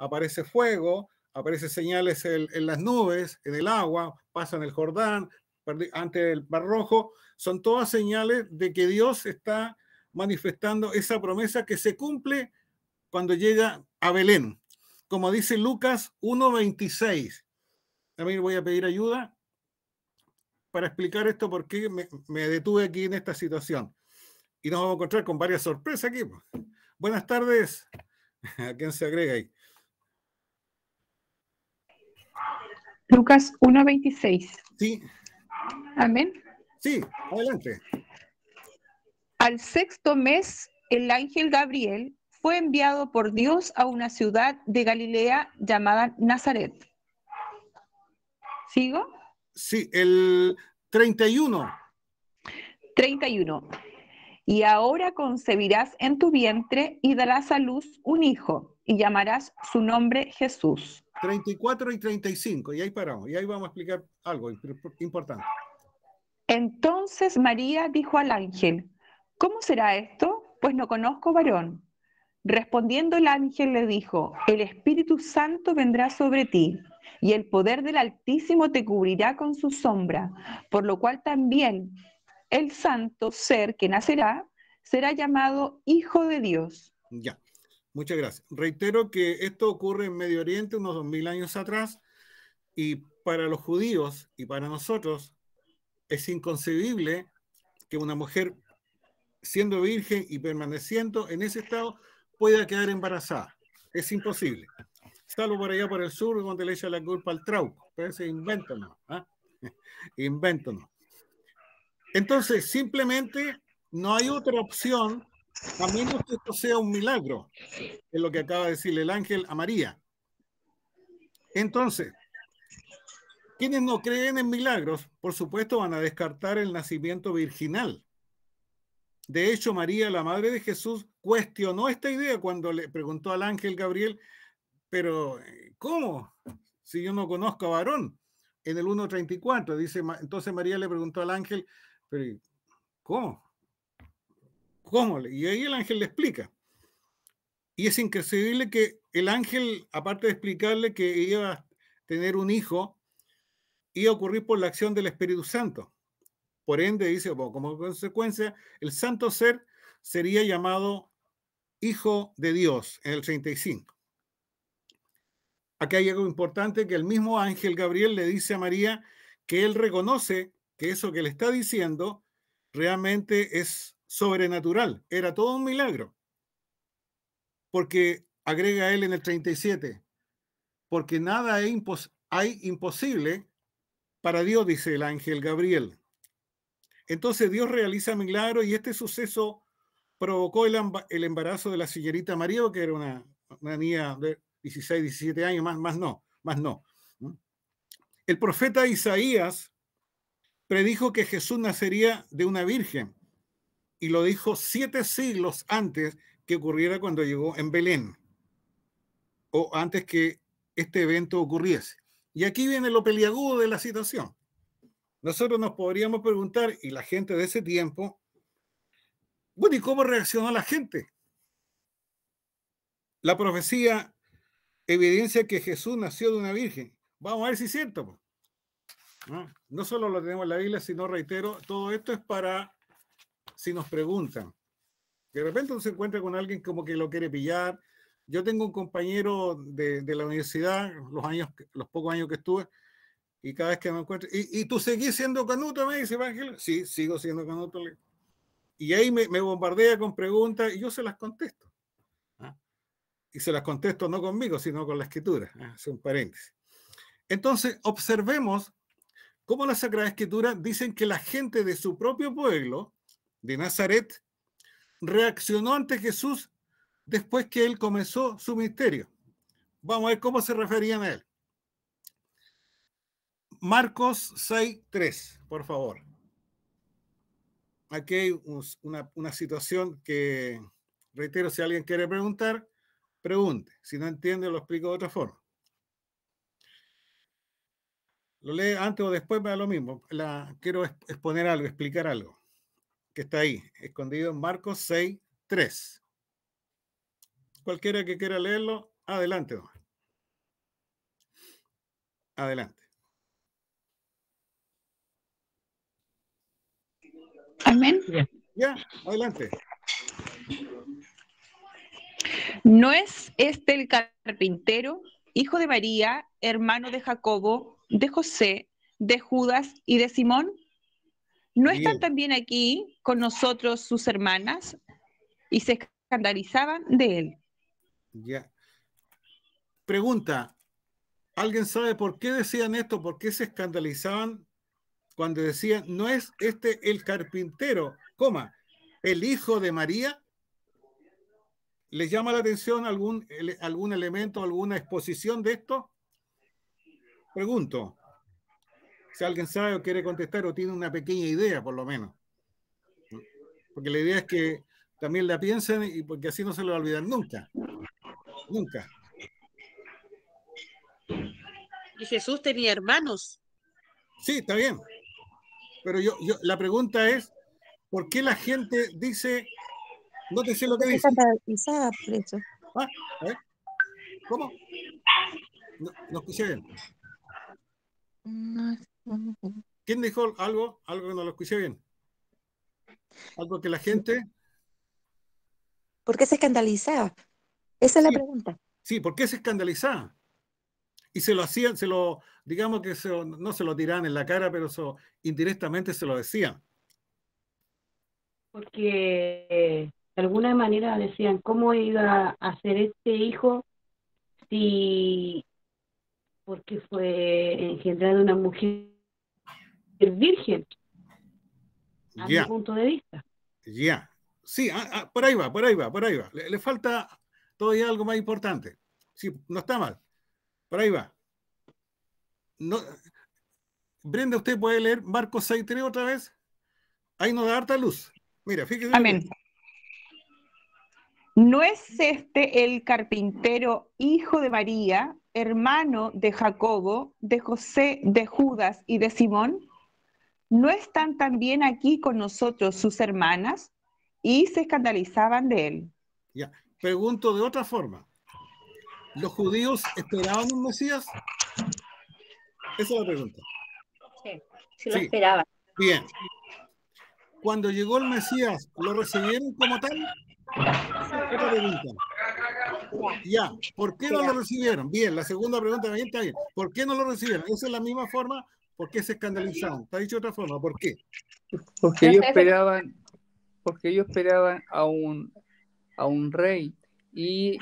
aparece fuego, aparece señales en, las nubes, en el agua, pasa en el Jordán, ante el Mar Rojo, son todas señales de que Dios está manifestando esa promesa que se cumple cuando llega a Belén. Como dice Lucas 1.26. También voy a pedir ayuda para explicar esto porque me, me detuve aquí en esta situación. Y nos vamos a encontrar con varias sorpresas aquí. Buenas tardes. ¿A quién se agrega ahí? Lucas 1.26. Sí. Amén. Sí, adelante. Al sexto mes, el ángel Gabriel fue enviado por Dios a una ciudad de Galilea llamada Nazaret. ¿Sigo? Sí, el 31. 31. Y ahora concebirás en tu vientre y darás a luz un hijo, y llamarás su nombre Jesús. 34 y 35, y ahí paramos, y ahí vamos a explicar algo importante. Entonces María dijo al ángel, ¿cómo será esto? Pues no conozco varón. Respondiendo el ángel le dijo, el Espíritu Santo vendrá sobre ti y el poder del Altísimo te cubrirá con su sombra, por lo cual también el santo ser que nacerá será llamado Hijo de Dios. Ya. Muchas gracias. Reitero que esto ocurre en Medio Oriente unos 2.000 años atrás y para los judíos y para nosotros es inconcebible que una mujer siendo virgen y permaneciendo en ese estado pueda quedar embarazada. Es imposible. Salvo por allá por el sur donde le echa la culpa al trauco. Pero ese invento ¿ah? Entonces, simplemente no hay otra opción a menos que esto sea un milagro, es lo que acaba de decir el ángel a María. Entonces, quienes no creen en milagros, por supuesto, van a descartar el nacimiento virginal. De hecho, María, la madre de Jesús, cuestionó esta idea cuando le preguntó al ángel Gabriel, pero ¿cómo? Si yo no conozco a varón. En el 1.34 dice, entonces María le preguntó al ángel, pero ¿cómo? ¿Cómo? Y ahí el ángel le explica. Y es increíble que el ángel, aparte de explicarle que iba a tener un hijo, iba a ocurrir por la acción del Espíritu Santo. Por ende, dice, como consecuencia, el santo ser sería llamado hijo de Dios en el 35. Acá hay algo importante que el mismo ángel Gabriel le dice a María que él reconoce que eso que le está diciendo realmente es sobrenatural, era todo un milagro. Porque agrega él en el 37, porque nada hay imposible para Dios, dice el ángel Gabriel. Entonces Dios realiza milagros y este suceso provocó el, embarazo de la señorita María, que era una, niña de 16, 17 años, más, más no, más no. El profeta Isaías predijo que Jesús nacería de una virgen y lo dijo siete siglos antes que ocurriera cuando llegó en Belén, o antes que este evento ocurriese. Y aquí viene lo peliagudo de la situación. Nosotros nos podríamos preguntar, y la gente de ese tiempo, bueno, ¿y cómo reaccionó la gente? La profecía evidencia que Jesús nació de una virgen. Vamos a ver si es cierto. ¿No? no solo lo tenemos en la Biblia, sino reitero, todo esto es para si nos preguntan. De repente uno se encuentra con alguien como que lo quiere pillar. Yo tengo un compañero de, la universidad, los años, los pocos años que estuve, y cada vez que me encuentro, ¿y, tú seguís siendo canuto? Me dice Evangelio. Sí, sigo siendo canuto. Y ahí me, bombardea con preguntas y yo se las contesto. ¿ah? Y se las contesto no conmigo, sino con la escritura. ¿ah? Es un paréntesis. Entonces, observemos cómo la Sagrada Escritura dicen que la gente de su propio pueblo de Nazaret reaccionó ante Jesús después que él comenzó su ministerio. Vamos a ver cómo se referían a él. Marcos 3. por favor. Aquí hay una, situación que, reitero, si alguien quiere preguntar, pregunte. Si no entiende, lo explico de otra forma. Lo lee antes o después, me da lo mismo. La, quiero exponer algo, explicar algo que está ahí, escondido en Marcos 6, 3. Cualquiera que quiera leerlo, adelante, Adelante. Amén. Ya, adelante. ¿No es este el carpintero, hijo de María, hermano de Jacobo, de José, de Judas y de Simón? ¿No están también aquí con nosotros sus hermanas? Y se escandalizaban de él. Ya. Pregunta, ¿alguien sabe por qué decían esto? ¿Por qué se escandalizaban cuando decían, no es este el carpintero, coma, el hijo de María? ¿Les llama la atención algún, algún elemento, alguna exposición de esto? Pregunto si alguien sabe o quiere contestar o tiene una pequeña idea, por lo menos. Porque la idea es que también la piensen y porque así no se lo va a olvidar nunca. Nunca. Y Jesús tenía hermanos. Sí, está bien. Pero yo, la pregunta es, ¿por qué la gente dice, no te sé lo que dice? Ah, ¿Cómo? No, escuché bien. ¿Quién dijo algo? Algo que no lo escuché bien. Algo que la gente. ¿Por qué se escandalizaba? Esa es la pregunta. Sí, ¿por qué se escandalizaba? Y se lo hacían, se lo, digamos que no se lo tiraban en la cara, pero eso, indirectamente se lo decían. Porque eh, de alguna manera decían, ¿cómo iba a ser este hijo si porque fue engendrada una mujer virgen, a mi punto de vista. Ya, sí, ah, ah, por ahí va, por ahí va, por ahí va. Le, falta todavía algo más importante. Sí, no está mal, por ahí va. No, Brenda, ¿usted puede leer Marcos 6.3 otra vez? Ahí nos da harta luz. Mira, fíjese. Amén. ¿No es este el carpintero hijo de María, hermano de Jacobo, de José, de Judas y de Simón? ¿No están también aquí con nosotros sus hermanas? Y se escandalizaban de él. pregunto de otra forma. ¿Los judíos esperaban un Mesías? Esa es la pregunta. Sí, sí lo esperaban. Bien. Cuando llegó el Mesías, ¿lo recibieron como tal? Ya, ¿por qué no lo recibieron? Bien, la segunda pregunta también está bien. ¿Por qué no lo recibieron? Esa es la misma forma. ¿Por qué se escandalizaron? Está dicho de otra forma. ¿Por qué? Porque ellos esperaban, porque ellos esperaban a un, a un rey y,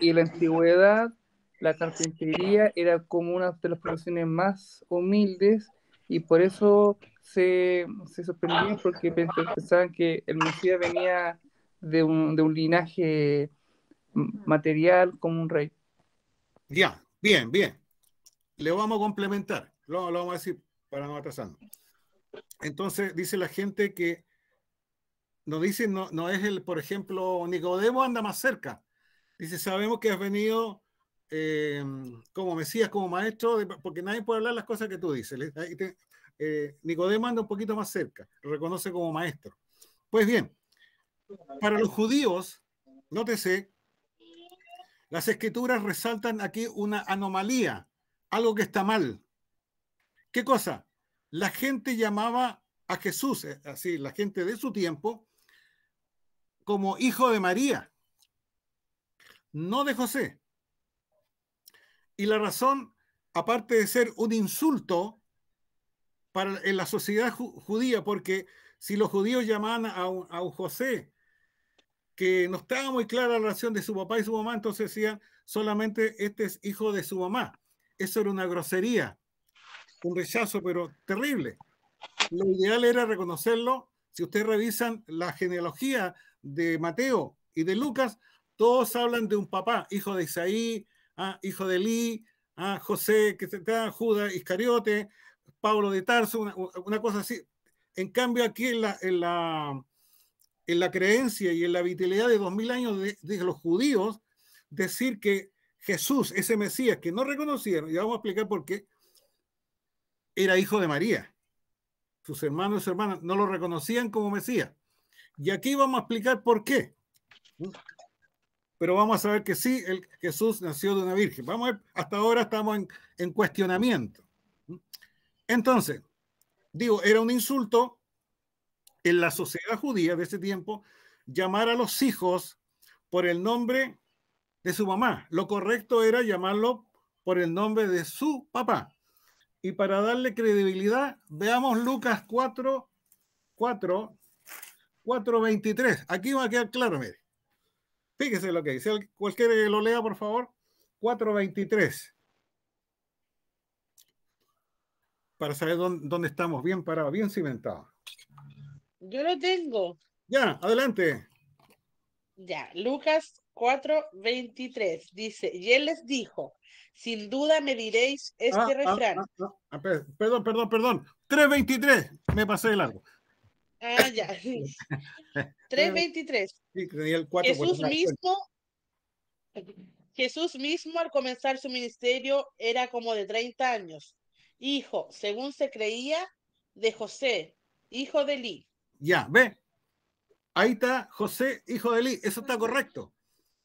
y la antigüedad, la carpintería era como una de las profesiones más humildes y por eso se, se sorprendían porque pensaban que el Mesías venía de un, de un linaje material como un rey. Ya, bien, bien. Le vamos a complementar, lo, lo vamos a decir para no atrasarnos. Entonces dice la gente que nos dice, no, es el, por ejemplo, Nicodemo anda más cerca. Dice, sabemos que has venido eh, como Mesías, como maestro, porque nadie puede hablar las cosas que tú dices. Eh, Nicodemo anda un poquito más cerca, reconoce como maestro. Pues bien, para los judíos, nótese las escrituras resaltan aquí una anomalía, algo que está mal. ¿Qué cosa? La gente llamaba a Jesús, eh, así, la gente de su tiempo, como hijo de María, no de José. Y la razón, aparte de ser un insulto para, en la sociedad judía, porque si los judíos llamaban a a José que no estaba muy clara la relación de su papá y su mamá, entonces decía solamente este es hijo de su mamá. Eso era una grosería, un rechazo, pero terrible. Lo ideal era reconocerlo. Si ustedes revisan la genealogía de Mateo y de Lucas, todos hablan de un papá, hijo de Isaí, ah, hijo de Lí, ah, José, que ah, Judas Iscariote, Pablo de Tarso, una, una, cosa así. En cambio, aquí en la, en la en la creencia y en la vitalidad de dos mil años de, los judíos decir que Jesús, ese Mesías que no reconocieron, y vamos a explicar por qué, era hijo de María. Sus hermanos y sus hermanas no lo reconocían como Mesías. Y aquí vamos a explicar por qué. Pero vamos a saber que sí, el, Jesús nació de una virgen. Vamos a ver, hasta ahora estamos en, en cuestionamiento. Entonces, digo, era un insulto en la sociedad judía de ese tiempo llamar a los hijos por el nombre de su mamá. Lo correcto era llamarlo por el nombre de su papá. Y para darle credibilidad, veamos Lucas 4, 4, 4, 23. Aquí va a quedar claro, mire. Fíjese lo que dice. Cualquiera que lo lea, por favor. 4.23. Para saber dónde, estamos bien parado, bien cimentado. Yo lo tengo. Ya, adelante. Ya, Lucas 4:23 dice, y él les dijo, sin duda me diréis este ah, ah, refrán. Ah, ah perdón, perdón, perdón. 3:23, me pasé de largo. Ah, ya. 3:23. Sí, Jesús mismo, Jesús mismo al comenzar su ministerio era como de 30 años, hijo, según se creía, de José, hijo de Lí ya, ve. Ahí está José, hijo de Eli. Eso está correcto.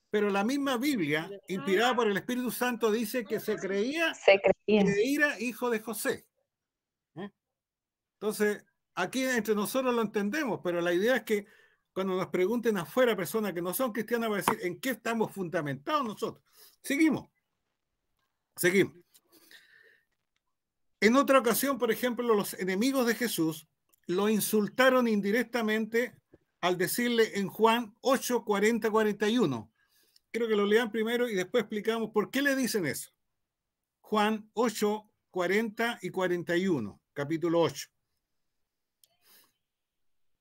Pero la misma Biblia, inspirada por el Espíritu Santo, dice que se creía, se creía. que era hijo de José. ¿Eh? Entonces, aquí entre nosotros lo entendemos, pero la idea es que cuando nos pregunten afuera personas que no son cristianas, va a decir en qué estamos fundamentados nosotros. Seguimos. Seguimos. En otra ocasión, por ejemplo, los enemigos de Jesús lo insultaron indirectamente al decirle en Juan 8, 40, 41. Creo que lo lean primero y después explicamos por qué le dicen eso. Juan 8, 40 y 41, capítulo 8.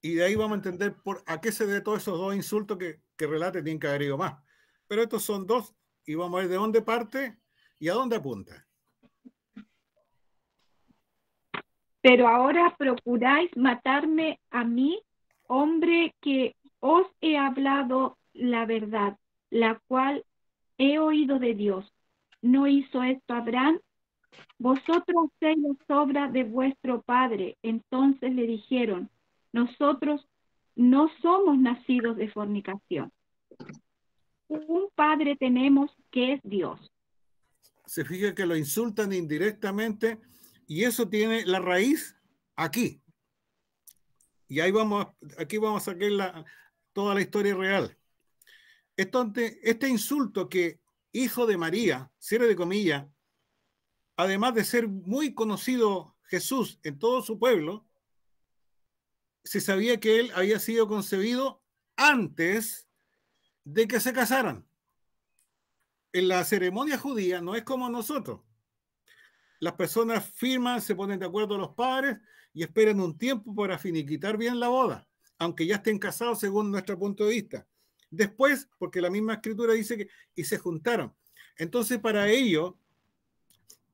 Y de ahí vamos a entender por a qué se debe todos esos dos insultos que, que relate tienen que haber ido más. Pero estos son dos y vamos a ver de dónde parte y a dónde apunta. pero ahora procuráis matarme a mí, hombre que os he hablado la verdad, la cual he oído de Dios. ¿No hizo esto Abraham? Vosotros séis obra de vuestro padre. Entonces le dijeron, nosotros no somos nacidos de fornicación. Un padre tenemos que es Dios. Se fija que lo insultan indirectamente y eso tiene la raíz aquí. Y ahí vamos, aquí vamos a sacar toda la historia real. este insulto que hijo de María, cierre de comillas, además de ser muy conocido Jesús en todo su pueblo, se sabía que él había sido concebido antes de que se casaran. En la ceremonia judía no es como nosotros las personas firman, se ponen de acuerdo los padres y esperan un tiempo para finiquitar bien la boda, aunque ya estén casados según nuestro punto de vista. Después, porque la misma escritura dice que y se juntaron. Entonces, para ello,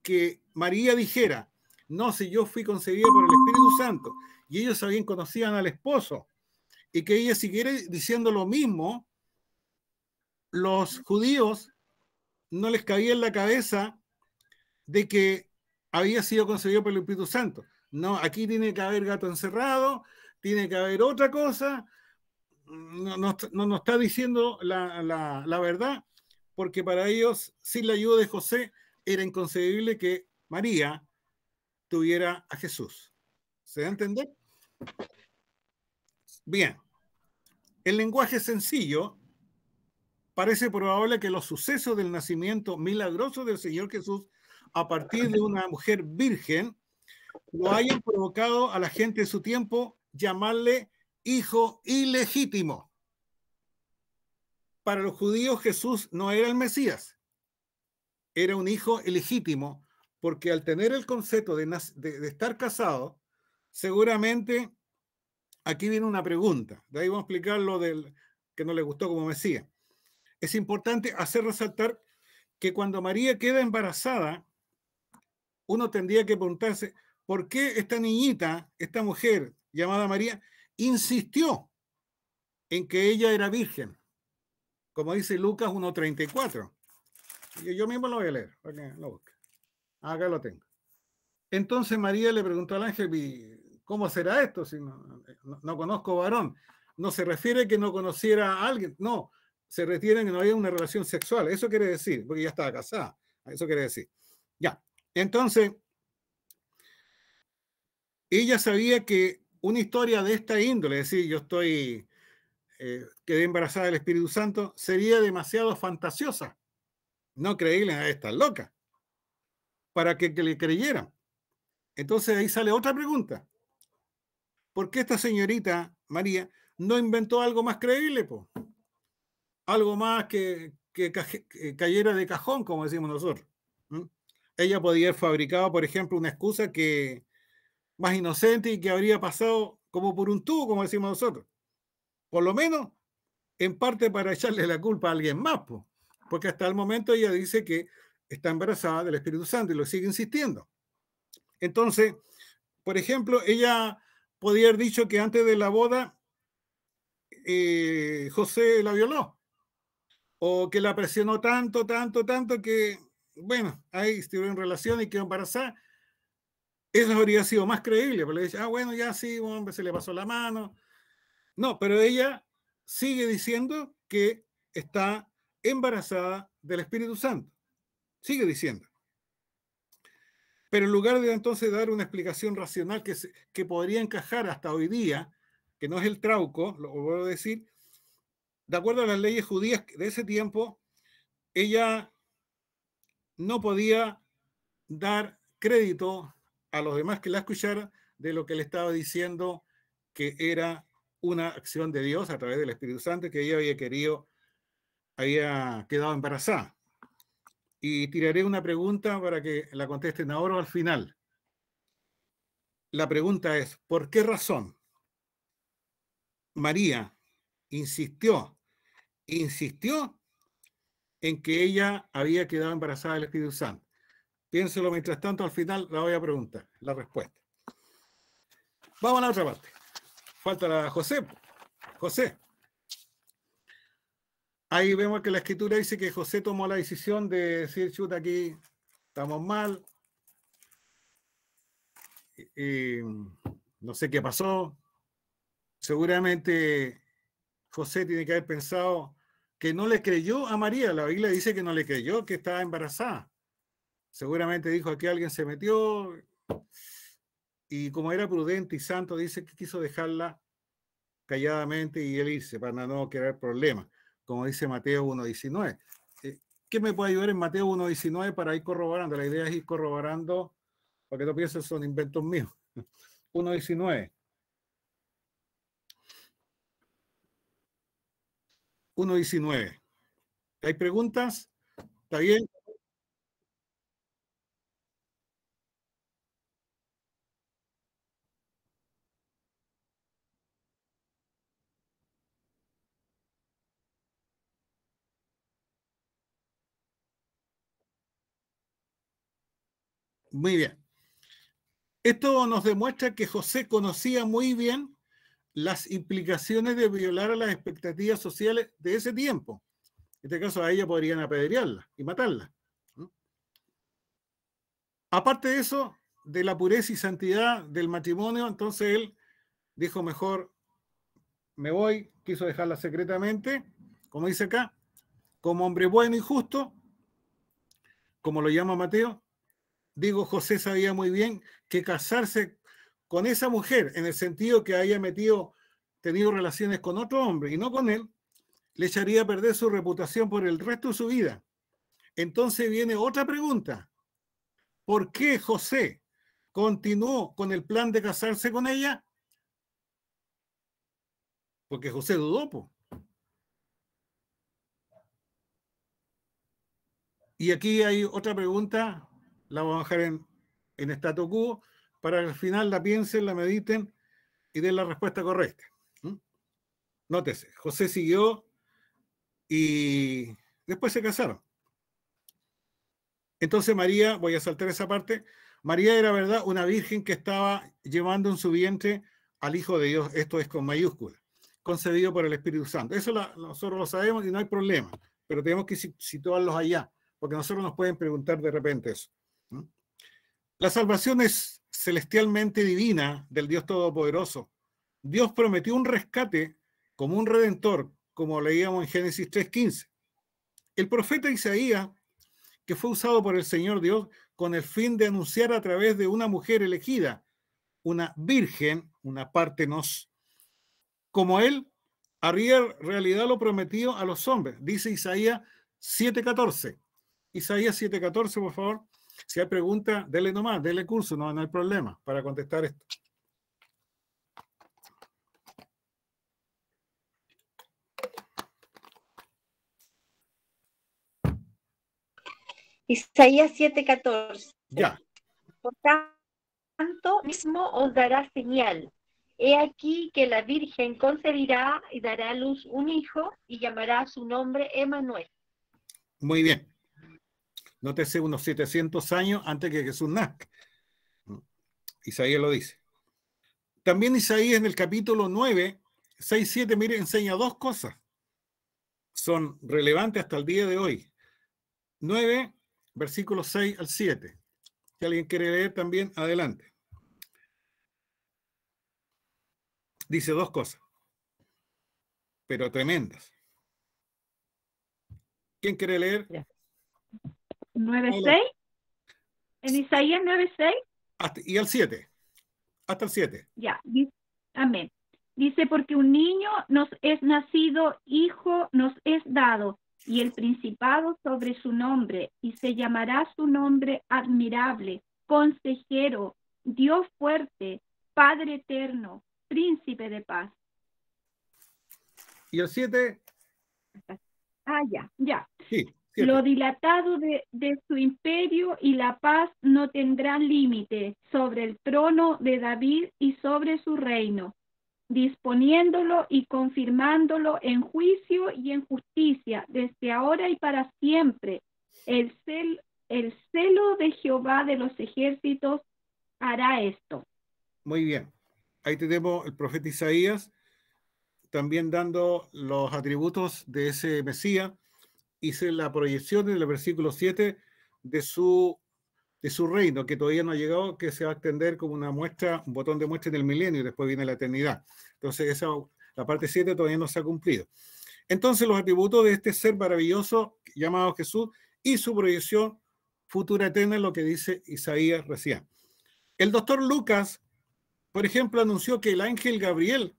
que María dijera, no, si yo fui concebida por el Espíritu Santo y ellos sabían, conocían al esposo, y que ella siguiera diciendo lo mismo, los judíos no les cabía en la cabeza de que había sido concebido por el Espíritu Santo. No, aquí tiene que haber gato encerrado, tiene que haber otra cosa. No nos está diciendo la, la verdad, porque para ellos, sin la ayuda de José, era inconcebible que María tuviera a Jesús. ¿Se da a entender? Bien. El lenguaje sencillo parece probable que los sucesos del nacimiento milagroso del Señor Jesús a partir de una mujer virgen, lo hayan provocado a la gente de su tiempo llamarle hijo ilegítimo. Para los judíos Jesús no era el Mesías, era un hijo ilegítimo, porque al tener el concepto de, estar casado, seguramente aquí viene una pregunta, de ahí vamos a explicar lo del que no le gustó como Mesías. Es importante hacer resaltar que cuando María queda embarazada, uno tendría que preguntarse, ¿por qué esta niñita, esta mujer llamada María, insistió en que ella era virgen? Como dice Lucas 1.34. Yo, mismo lo voy a leer, Acá lo tengo. Entonces María le preguntó al ángel, ¿cómo será esto si no, conozco varón? No se refiere que no conociera a alguien, no, se refiere que no había una relación sexual, eso quiere decir, porque ya estaba casada, eso quiere decir. Ya, entonces, ella sabía que una historia de esta índole, es decir, yo estoy, eh, quedé embarazada del Espíritu Santo, sería demasiado fantasiosa, no creíble a esta loca, para que, le creyeran. Entonces ahí sale otra pregunta. ¿Por qué esta señorita María no inventó algo más creíble? Algo más que, cayera de cajón, como decimos nosotros ella podía haber fabricado, por ejemplo, una excusa que más inocente y que habría pasado como por un tubo, como decimos nosotros. Por lo menos, en parte para echarle la culpa a alguien más, porque hasta el momento ella dice que está embarazada del Espíritu Santo y lo sigue insistiendo. Entonces, por ejemplo, ella podía haber dicho que antes de la boda eh, José la violó o que la presionó tanto, tanto, tanto que bueno, ahí estuvieron en relación y quedó embarazada. Eso habría sido más creíble, pero le dice, ah, bueno, ya sí, hombre, se le pasó la mano. No, pero ella sigue diciendo que está embarazada del Espíritu Santo. Sigue diciendo. Pero en lugar de entonces dar una explicación racional que, que podría encajar hasta hoy día, que no es el trauco, lo vuelvo a decir, de acuerdo a las leyes judías de ese tiempo, ella no podía dar crédito a los demás que la escucharan de lo que le estaba diciendo que era una acción de Dios a través del Espíritu Santo que ella había querido, había quedado embarazada. Y tiraré una pregunta para que la contesten ahora o al final. La pregunta es, ¿por qué razón María insistió, insistió en que ella había quedado embarazada del Espíritu Santo? Piénselo mientras tanto, al final la voy a preguntar, la respuesta. Vamos a la otra parte. Falta la José. José. Ahí vemos que la escritura dice que José tomó la decisión de decir, chuta, aquí estamos mal. no sé qué pasó. Seguramente José tiene que haber pensado, que no le creyó a María. La Biblia dice que no le creyó, que estaba embarazada. Seguramente dijo, que alguien se metió. Y como era prudente y santo, dice que quiso dejarla calladamente y él irse para no crear problemas, como dice Mateo 1.19. Eh, ¿Qué me puede ayudar en Mateo 1.19 para ir corroborando? La idea es ir corroborando, porque no pienses son inventos míos. 1.19. 1.19. ¿Hay preguntas? ¿Está bien? Muy bien. Esto nos demuestra que José conocía muy bien las implicaciones de violar a las expectativas sociales de ese tiempo. En este caso, a ella podrían apedrearla y matarla. Aparte de eso, de la pureza y santidad del matrimonio, entonces él dijo mejor, me voy, quiso dejarla secretamente, como dice acá, como hombre bueno y justo, como lo llama Mateo, digo, José sabía muy bien que casarse con esa mujer, en el sentido que haya metido, tenido relaciones con otro hombre y no con él, le echaría a perder su reputación por el resto de su vida. Entonces viene otra pregunta. ¿Por qué José continuó con el plan de casarse con ella? Porque José dudó. Y aquí hay otra pregunta, la vamos a dejar en, en cubo para que al final la piensen, la mediten y den la respuesta correcta. Nótese, José siguió y después se casaron. Entonces María, voy a saltar esa parte, María era verdad una virgen que estaba llevando en su vientre al Hijo de Dios, esto es con mayúscula, concedido por el Espíritu Santo. Eso nosotros lo sabemos y no hay problema, pero tenemos que situarlos allá, porque nosotros nos pueden preguntar de repente eso. La salvación es celestialmente divina del Dios Todopoderoso. Dios prometió un rescate como un redentor, como leíamos en Génesis 3.15. El profeta Isaías, que fue usado por el Señor Dios con el fin de anunciar a través de una mujer elegida, una virgen, una parte nos, como él, haría realidad lo prometido a los hombres, dice Isaías 7.14. Isaías 7.14, por favor. Si hay pregunta, dele nomás, dele curso, no, hay problema para contestar esto. Isaías 7:14. Ya. Por tanto, mismo os dará señal. He aquí que la Virgen concebirá y dará a luz un hijo y llamará su nombre Emanuel. Muy bien nótese unos 700 años antes que Jesús nazca. Isaías lo dice. También Isaías en el capítulo 9, 6, 7, mire, enseña dos cosas. Son relevantes hasta el día de hoy. 9, versículos 6 al 7. Si alguien quiere leer también, adelante. Dice dos cosas, pero tremendas. ¿Quién quiere leer? Gracias. 9.6. En Isaías 9.6. Y el 7. Hasta el 7. Ya, amén. Dice, porque un niño nos es nacido, hijo nos es dado, y el principado sobre su nombre, y se llamará su nombre admirable, consejero, Dios fuerte, Padre eterno, príncipe de paz. ¿Y el 7? Ah, ya, ya. Sí. Lo dilatado de, su imperio y la paz no tendrán límite sobre el trono de David y sobre su reino, disponiéndolo y confirmándolo en juicio y en justicia desde ahora y para siempre. El, el celo de Jehová de los ejércitos hará esto. Muy bien. Ahí tenemos el profeta Isaías también dando los atributos de ese Mesías hice la proyección en el versículo 7 de su, de su reino, que todavía no ha llegado, que se va a extender como una muestra, un botón de muestra en el milenio y después viene la eternidad. Entonces, esa, la parte 7 todavía no se ha cumplido. Entonces, los atributos de este ser maravilloso llamado Jesús y su proyección futura eterna es lo que dice Isaías recién. El doctor Lucas, por ejemplo, anunció que el ángel Gabriel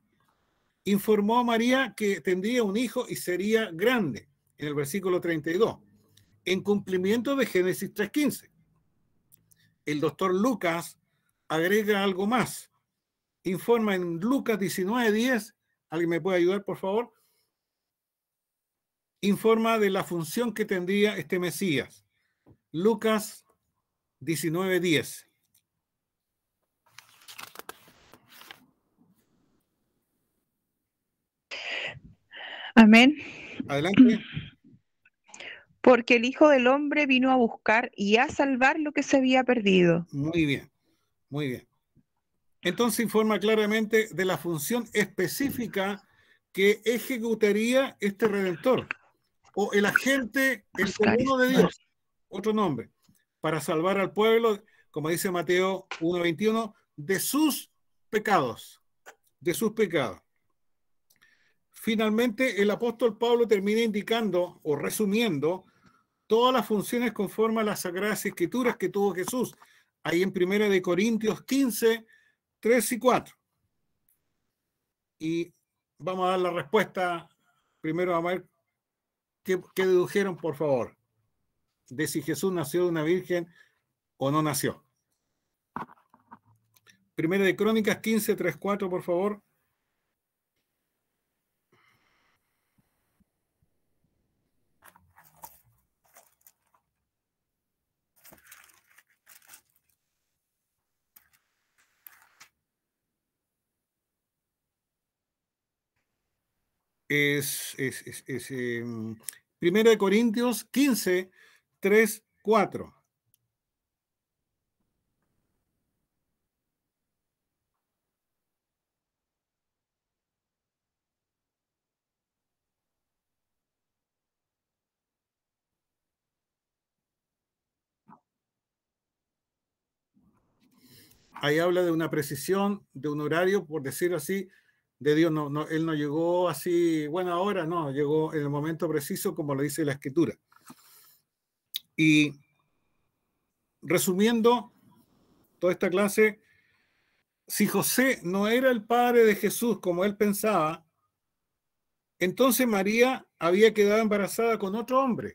informó a María que tendría un hijo y sería grande en el versículo 32, en cumplimiento de Génesis 3.15. El doctor Lucas agrega algo más. Informa en Lucas 19.10, ¿alguien me puede ayudar por favor? Informa de la función que tendría este Mesías. Lucas 19.10. Amén. Adelante porque el Hijo del Hombre vino a buscar y a salvar lo que se había perdido. Muy bien, muy bien. Entonces informa claramente de la función específica que ejecutaría este redentor o el agente, el comuno de Dios, otro nombre, para salvar al pueblo, como dice Mateo 1.21, de sus pecados, de sus pecados. Finalmente, el apóstol Pablo termina indicando o resumiendo todas las funciones conforme a las sagradas escrituras que tuvo Jesús, ahí en 1 Corintios 15, 3 y 4. Y vamos a dar la respuesta primero a ver qué, dedujeron, por favor, de si Jesús nació de una virgen o no nació. Primera de Crónicas 15, 3, 4, por favor. es, es, es, es eh, em, Primero de Corintios 15, 3, 4. Ahí habla de una precisión, de un horario, por decirlo así, de Dios. No, él no llegó así, bueno, ahora no, llegó en el momento preciso como lo dice la escritura. Y resumiendo toda esta clase, si José no era el padre de Jesús como él pensaba, entonces María había quedado embarazada con otro hombre.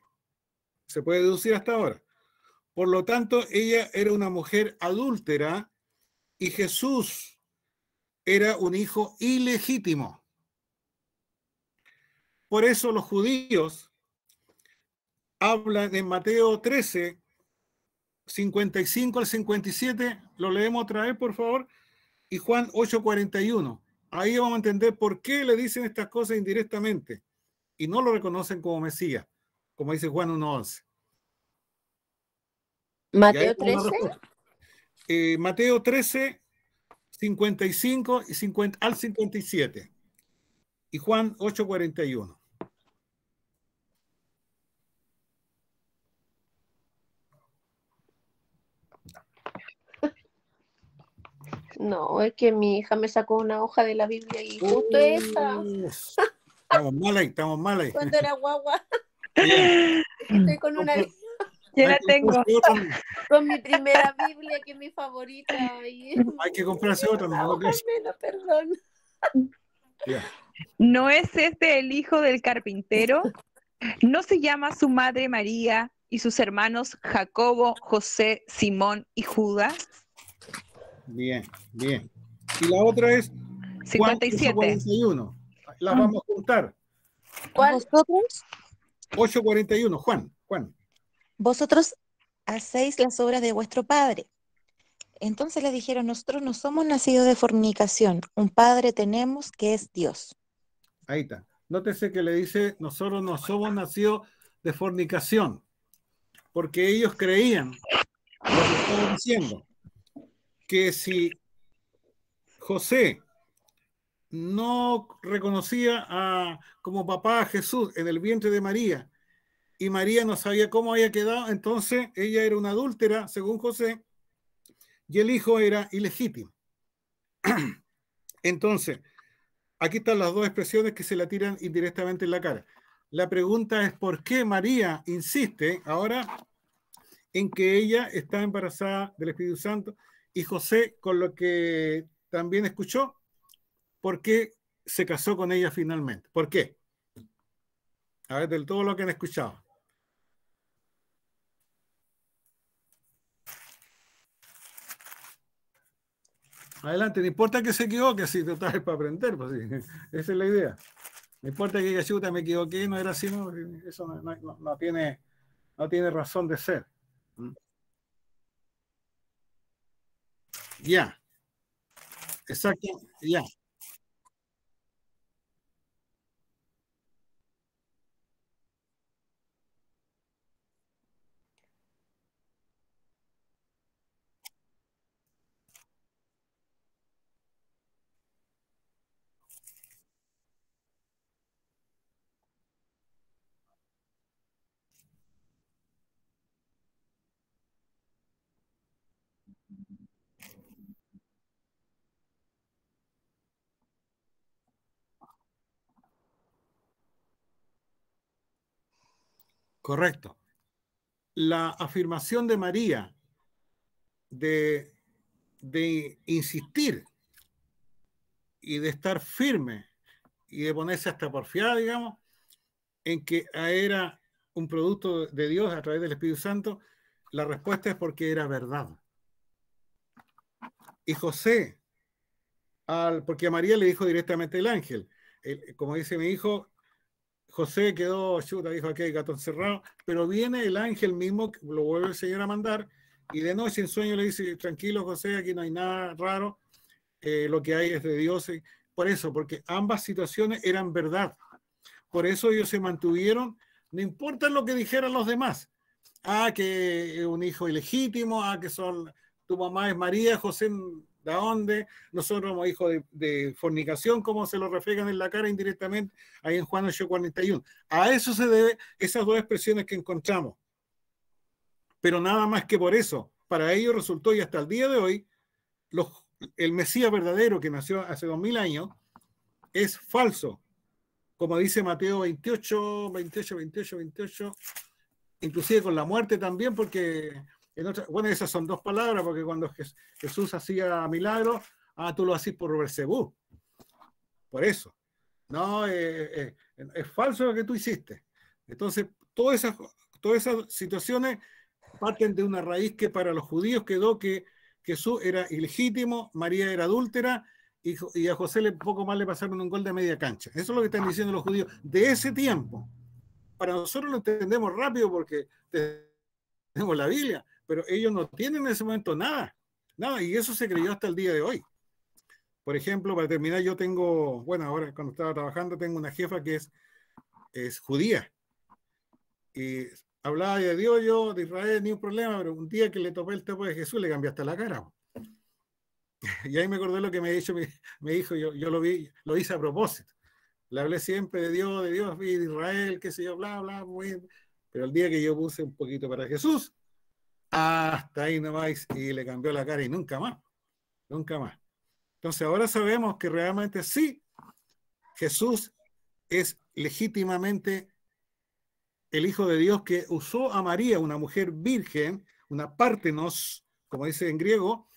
Se puede deducir hasta ahora. Por lo tanto, ella era una mujer adúltera y Jesús era un hijo ilegítimo. Por eso los judíos hablan en Mateo 13, 55 al 57, lo leemos otra vez, por favor, y Juan 8, 41. Ahí vamos a entender por qué le dicen estas cosas indirectamente y no lo reconocen como Mesías, como dice Juan 11. Mateo 13. Eh, Mateo 13, 55 y 50, al 57. Y Juan 841. No, es que mi hija me sacó una hoja de la Biblia y justo esa. Estamos mal ahí, estamos mal ahí. Cuando era guagua. Estoy con una yo la tengo. Con mi primera Biblia, que es mi favorita. Hay que comprarse otra, no, no, no perdón. ¿No es este el hijo del carpintero? ¿No se llama su madre María y sus hermanos Jacobo, José, Simón y Judas? Bien, bien. Y la otra es 57. 41. La ah. vamos a juntar. 841, Juan, Juan vosotros hacéis las obras de vuestro padre. Entonces le dijeron, nosotros no somos nacidos de fornicación, un padre tenemos que es Dios. Ahí está. Nótese que le dice, nosotros no somos nacidos de fornicación, porque ellos creían, lo que diciendo, que si José no reconocía a, como papá a Jesús en el vientre de María, y María no sabía cómo había quedado, entonces ella era una adúltera, según José, y el hijo era ilegítimo. Entonces, aquí están las dos expresiones que se la tiran indirectamente en la cara. La pregunta es por qué María insiste ahora en que ella está embarazada del Espíritu Santo y José, con lo que también escuchó, por qué se casó con ella finalmente. ¿Por qué? A ver, del todo lo que han escuchado. Adelante, no importa que se equivoque, si te traes para aprender, pues sí. Esa es la idea. No importa que chuta me equivoqué, no era así, no, eso no, tiene, no tiene razón de ser. Ya. Exacto, ya. Correcto. La afirmación de María de, insistir y de estar firme y de ponerse hasta porfiada, digamos, en que era un producto de Dios a través del Espíritu Santo, la respuesta es porque era verdad. Y José, al, porque a María le dijo directamente el ángel, como dice mi hijo, José quedó, chuta, dijo que hay gato encerrado, pero viene el ángel mismo, lo vuelve el Señor a mandar, y de noche en sueño le dice, tranquilo José, aquí no hay nada raro, eh, lo que hay es de Dios. Por eso, porque ambas situaciones eran verdad. Por eso ellos se mantuvieron, no importa lo que dijeran los demás. a ah, que un hijo ilegítimo, a ah, que son, tu mamá es María, José de dónde, nosotros somos hijos de, fornicación, como se lo reflejan en la cara indirectamente ahí en Juan 8:41. A eso se debe esas dos expresiones que encontramos. Pero nada más que por eso, para ello resultó y hasta el día de hoy, el Mesías verdadero que nació hace dos mil años es falso. Como dice Mateo 28, 28, 28, 28, inclusive con la muerte también, porque bueno, esas son dos palabras, porque cuando Jesús hacía milagros, ah, tú lo hacías por Bersebú. Por eso. No, eh, eh, eh, es falso lo que tú hiciste. Entonces, todas esas, todas esas situaciones parten de una raíz que para los judíos quedó que Jesús era ilegítimo, María era adúltera y, y a José le, poco más le pasaron un gol de media cancha. Eso es lo que están diciendo los judíos de ese tiempo. Para nosotros lo entendemos rápido porque tenemos la Biblia, pero ellos no tienen en ese momento nada, nada, y eso se creyó hasta el día de hoy. Por ejemplo, para terminar, yo tengo, bueno, ahora cuando estaba trabajando, tengo una jefa que es, es judía. Y hablaba de Dios, yo de Israel, ni un problema, pero un día que le topé el topo de Jesús, le cambié hasta la cara. Y ahí me acordé lo que me, dijo me, dijo, yo, yo lo vi, lo hice a propósito. Le hablé siempre de Dios, de Dios, de Israel, qué sé yo, bla, bla, bla, pero el día que yo puse un poquito para Jesús, hasta ahí nomás y le cambió la cara y nunca más, nunca más. Entonces ahora sabemos que realmente sí, Jesús es legítimamente el Hijo de Dios que usó a María, una mujer virgen, una partenos, como dice en griego,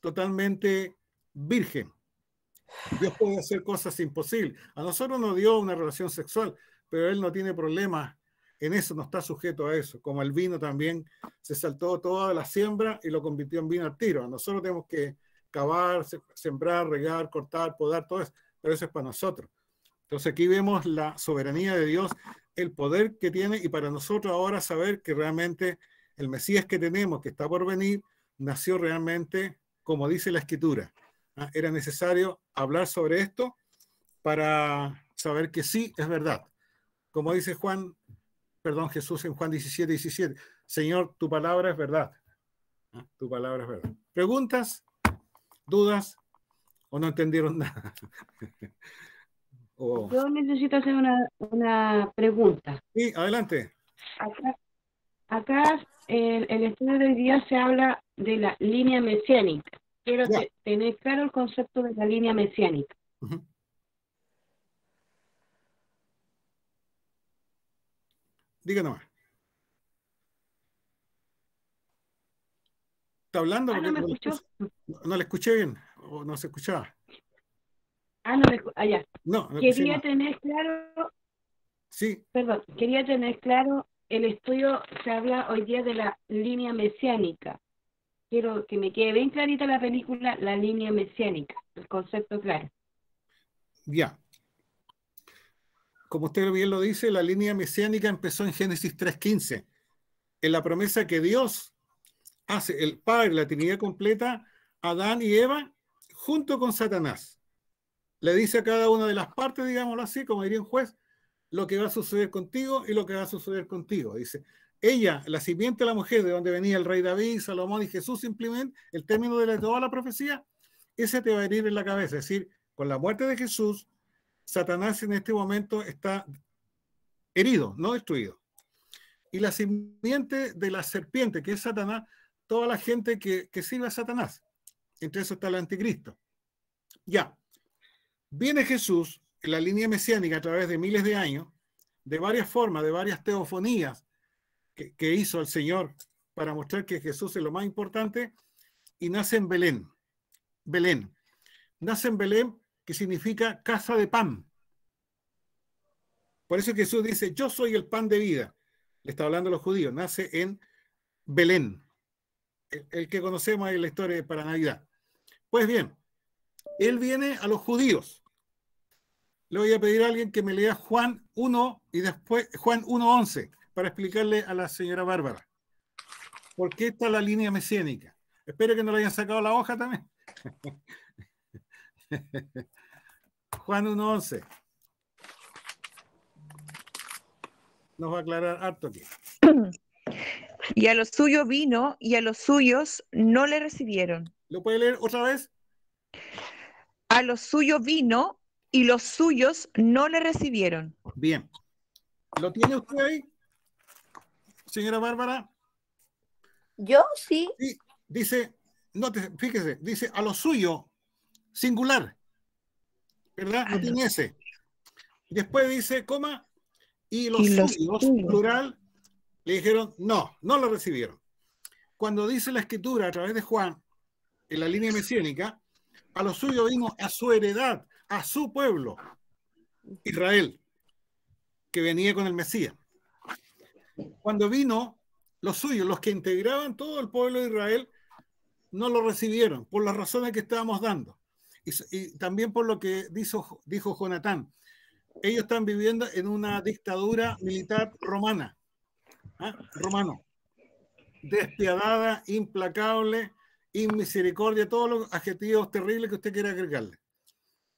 totalmente virgen. Dios puede hacer cosas imposibles. A nosotros nos dio una relación sexual, pero Él no tiene problemas en eso no está sujeto a eso, como el vino también se saltó toda la siembra y lo convirtió en vino al tiro. Nosotros tenemos que cavar, sembrar, regar, cortar, podar, todo eso, pero eso es para nosotros. Entonces aquí vemos la soberanía de Dios, el poder que tiene y para nosotros ahora saber que realmente el Mesías que tenemos, que está por venir, nació realmente como dice la escritura. ¿ah? Era necesario hablar sobre esto para saber que sí es verdad. Como dice Juan perdón, Jesús en Juan 17, 17. Señor, tu palabra es verdad. Ah, tu palabra es verdad. ¿Preguntas? ¿Dudas? ¿O no entendieron nada? Oh. Yo necesito hacer una, pregunta. Sí, adelante. Acá, en el, el, estudio del día se habla de la línea mesiánica. Quiero tener claro el concepto de la línea mesiánica. Diga nomás. ¿Está hablando? Ah, no, Le escuché bien, o no se escuchaba. Ah, no, allá. Ah, no, no quería tener claro. Sí. Perdón, quería tener claro el estudio, se habla hoy día de la línea mesiánica. Quiero que me quede bien clarita la película, la línea mesiánica, el concepto claro. Ya, como usted bien lo dice, la línea mesiánica empezó en Génesis 3.15, en la promesa que Dios hace, el Padre, la Trinidad completa, Adán y Eva, junto con Satanás. Le dice a cada una de las partes, digámoslo así, como diría un juez, lo que va a suceder contigo y lo que va a suceder contigo. Dice, ella, la simiente de la mujer, de donde venía el rey David, Salomón y Jesús, simplemente el término de toda la profecía, ese te va a herir en la cabeza. Es decir, con la muerte de Jesús, Satanás en este momento está herido, no destruido. Y la simiente de la serpiente, que es Satanás, toda la gente que, que sirve a Satanás. Entre eso está el anticristo. Ya, viene Jesús en la línea mesiánica a través de miles de años, de varias formas, de varias teofonías que hizo el Señor para mostrar que Jesús es lo más importante, y nace en Belén. Belén. Nace en Belén que significa casa de pan. Por eso Jesús dice, yo soy el pan de vida. Le está hablando a los judíos, nace en Belén, el, que conocemos en la historia para Navidad. Pues bien, él viene a los judíos. Le voy a pedir a alguien que me lea Juan 1 y después Juan 1.11 para explicarle a la señora Bárbara. ¿Por qué está la línea mesiánica? Espero que no le hayan sacado la hoja también. Juan 1.11. Nos va a aclarar harto aquí. Y a los suyos vino y a los suyos no le recibieron. ¿Lo puede leer otra vez? A los suyos vino y los suyos no le recibieron. Bien. ¿Lo tiene usted ahí, señora Bárbara? Yo sí. dice, no te, fíjese, dice a los suyos singular. ¿Verdad? No tiene ese. Después dice, coma, y los, suyos, plural, le dijeron, no, no lo recibieron. Cuando dice la escritura a través de Juan, en la línea mesiánica, a los suyos vino a su heredad, a su pueblo, Israel, que venía con el Mesías. Cuando vino los suyos, los que integraban todo el pueblo de Israel, no lo recibieron por las razones que estábamos dando y, también por lo que dijo, dijo Jonatán, ellos están viviendo en una dictadura militar romana, ¿ah? romano, despiadada, implacable, inmisericordia, todos los adjetivos terribles que usted quiera agregarle.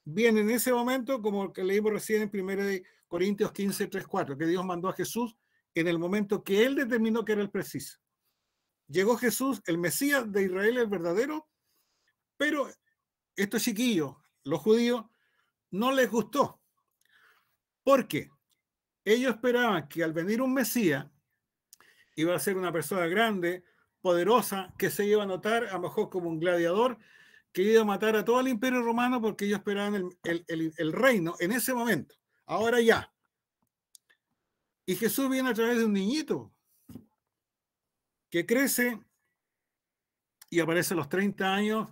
Bien, en ese momento, como que leímos recién en 1 Corintios 15, 3, 4, que Dios mandó a Jesús en el momento que él determinó que era el preciso. Llegó Jesús, el Mesías de Israel, el verdadero, pero estos chiquillos, los judíos, no les gustó. Porque ellos esperaban que al venir un Mesías iba a ser una persona grande, poderosa, que se iba a notar a lo mejor como un gladiador, que iba a matar a todo el imperio romano porque ellos esperaban el, el reino en ese momento. Ahora ya. Y Jesús viene a través de un niñito que crece y aparece a los 30 años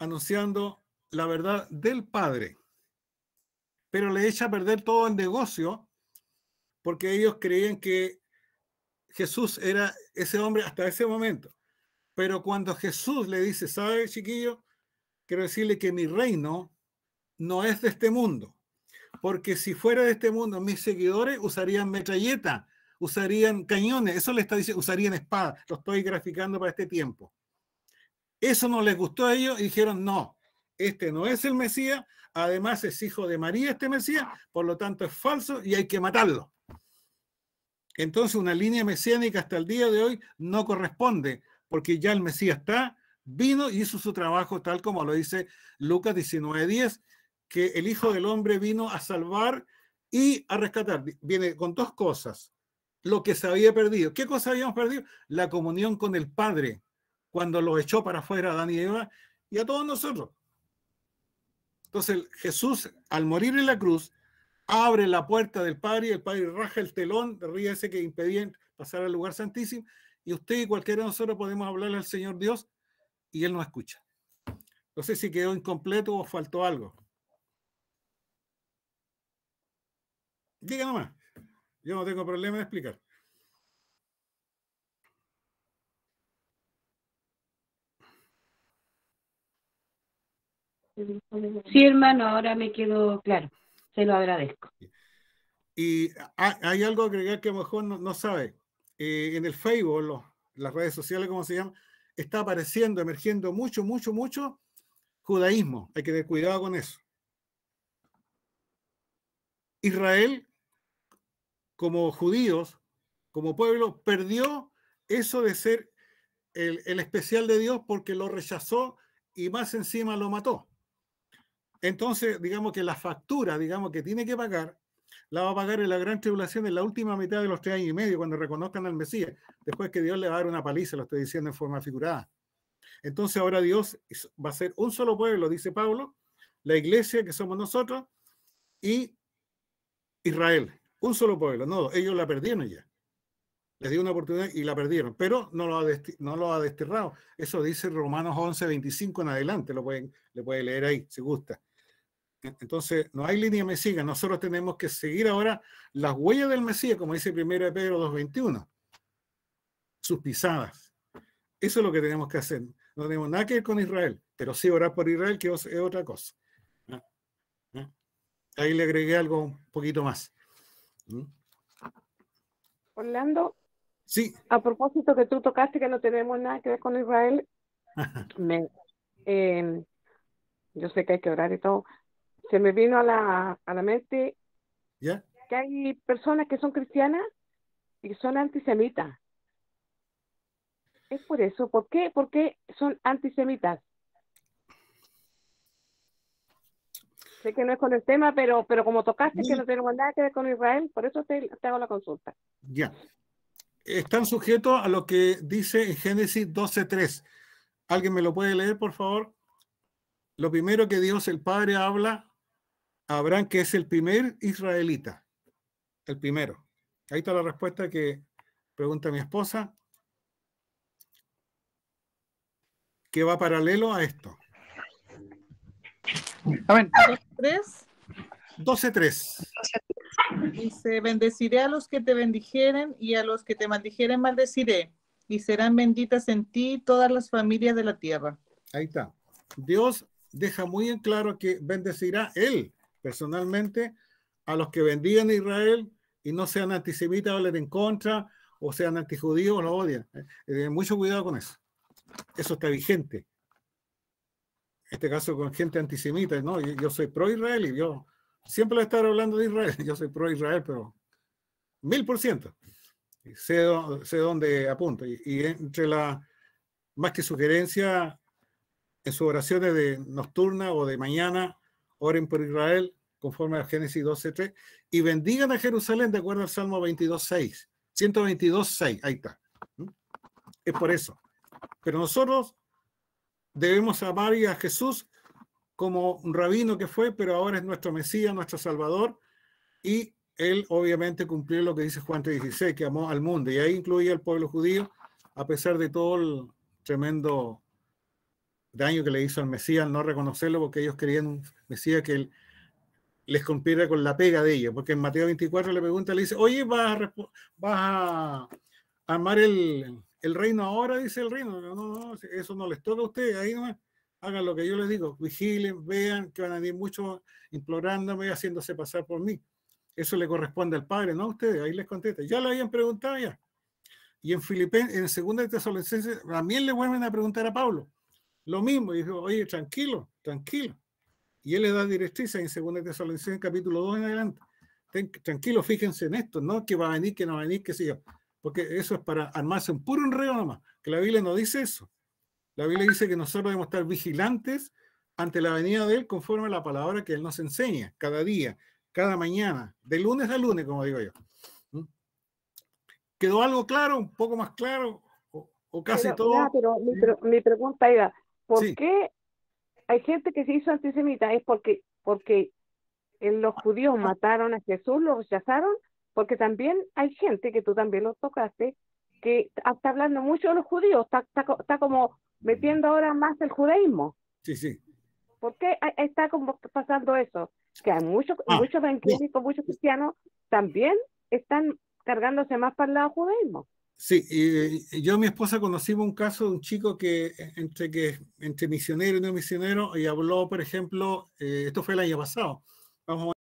anunciando la verdad del Padre, pero le echa a perder todo el negocio porque ellos creían que Jesús era ese hombre hasta ese momento. Pero cuando Jesús le dice, ¿sabe, chiquillo? Quiero decirle que mi reino no es de este mundo, porque si fuera de este mundo, mis seguidores usarían metralleta, usarían cañones, eso le está diciendo, usarían espada, lo estoy graficando para este tiempo. Eso no les gustó a ellos y dijeron, no, este no es el Mesías, además es hijo de María este Mesías, por lo tanto es falso y hay que matarlo. Entonces una línea mesiánica hasta el día de hoy no corresponde, porque ya el Mesías está, vino y hizo su trabajo tal como lo dice Lucas 19.10, que el Hijo del Hombre vino a salvar y a rescatar. Viene con dos cosas. Lo que se había perdido. ¿Qué cosa habíamos perdido? La comunión con el Padre cuando lo echó para afuera a Daniel y Eva y a todos nosotros. Entonces Jesús, al morir en la cruz, abre la puerta del Padre y el Padre raja el telón de ese que impedía pasar al lugar santísimo y usted y cualquiera de nosotros podemos hablarle al Señor Dios y Él nos escucha. No sé si quedó incompleto o faltó algo. Diga nomás. Yo no tengo problema de explicar. Sí, hermano, ahora me quedo claro. Se lo agradezco. Y hay algo agregar que a lo mejor no, sabe. Eh, en el Facebook, las redes sociales, como se llama, está apareciendo, emergiendo mucho, mucho, mucho judaísmo. Hay que tener cuidado con eso. Israel, como judíos, como pueblo, perdió eso de ser el especial de Dios porque lo rechazó y más encima lo mató. Entonces, digamos que la factura, digamos que tiene que pagar, la va a pagar en la gran tribulación en la última mitad de los tres años y medio, cuando reconozcan al Mesías, después que Dios le va a dar una paliza, lo estoy diciendo en forma figurada. Entonces ahora Dios va a ser un solo pueblo, dice Pablo, la iglesia que somos nosotros y Israel, un solo pueblo. No, ellos la perdieron ya. Les dio una oportunidad y la perdieron, pero no lo ha, desterrado. Eso dice Romanos 11, 25 en adelante, lo pueden, le puede leer ahí si gusta. Entonces, no hay línea mesiga Nosotros tenemos que seguir ahora las huellas del Mesías, como dice 1 Pedro 2.21. Sus pisadas. Eso es lo que tenemos que hacer. No tenemos nada que ver con Israel, pero sí orar por Israel, que es otra cosa. Ah, ah. Ahí le agregué algo un poquito más. ¿Mm? Orlando. Sí. A propósito que tú tocaste que no tenemos nada que ver con Israel, me, eh, yo sé que hay que orar y todo, se me vino a la, a la mente que hay personas que son cristianas y son antisemitas. Es por eso. ¿Por qué? ¿Por qué son antisemitas. Sé que no es con el tema, pero, pero como tocaste que no tenemos nada que ver con Israel, por eso te, te hago la consulta. Ya. Están sujetos a lo que dice en Génesis 12.3. ¿Alguien me lo puede leer, por favor? Lo primero que Dios el Padre habla Abraham, que es el primer israelita, el primero. Ahí está la respuesta que pregunta mi esposa, que va paralelo a esto. 12.3. Dice, bendeciré a los que te bendijeren y a los que te maldijeren maldeciré, y serán benditas en ti todas las familias de la tierra. Ahí está. Dios deja muy en claro que bendecirá Él personalmente a los que vendían Israel y no sean antisemitas, hablen en contra, o sean antijudíos o lo odian. Eh, eh, mucho cuidado con eso. Eso está vigente. En este caso con gente antisemita, ¿no? Yo, soy pro-Israel y yo siempre voy a estar hablando de Israel. Yo soy pro-Israel, pero mil por ciento. Sé, dónde apunto. Y, y, entre la, más que sugerencia, en sus oraciones de nocturna o de mañana, oren por Israel conforme a Génesis 12.3 y bendigan a Jerusalén de acuerdo al Salmo 22.6. 122.6, ahí está. Es por eso. Pero nosotros debemos amar a Jesús como un rabino que fue, pero ahora es nuestro Mesías, nuestro Salvador, y él obviamente cumplió lo que dice Juan 3.16, que amó al mundo, y ahí incluía al pueblo judío, a pesar de todo el tremendo daño que le hizo al Mesías no reconocerlo porque ellos querían un Mesías que él les cumpliera con la pega de ellos, porque en Mateo 24 le pregunta, le dice, oye, ¿vas a, vas a armar el, reino ahora? Dice el reino, no, no, eso no les toca a ustedes, ahí no hagan lo que yo les digo, vigilen, vean que van a venir muchos implorándome, haciéndose pasar por mí. Eso le corresponde al Padre, no a ustedes, ahí les contesta. Ya le habían preguntado ya. Y en Filipenses, en segunda de también le vuelven a preguntar a Pablo. Lo mismo, y dijo, oye, tranquilo, tranquilo. Y él le da directrices en 2 Tesalonicenses capítulo 2 en adelante. tranquilo, fíjense en esto, no que va a venir, que no va a venir, que siga Porque eso es para armarse un puro enredo nomás, que la Biblia no dice eso. La Biblia dice que nosotros debemos estar vigilantes ante la venida de Él conforme a la palabra que Él nos enseña cada día, cada mañana, de lunes a lunes, como digo yo. ¿Mm? ¿Quedó algo claro, un poco más claro, o, casi todo? pero mi pregunta era, ¿Por qué hay gente que se hizo antisemita? Es porque, porque los judíos mataron a Jesús, lo rechazaron, porque también hay gente, que tú también lo tocaste, que está hablando mucho de los judíos, está, está, como metiendo ahora más el judaísmo. Sí, sí. ¿Por qué está como pasando eso? Que hay ah, muchos, muchos muchos cristianos también están cargándose más para el lado judaísmo. Sí, y yo y mi esposa conocimos un caso de un chico que e, entre, que, entre misionero y no misionero y habló, por ejemplo, eh, esto fue el año pasado, vamos a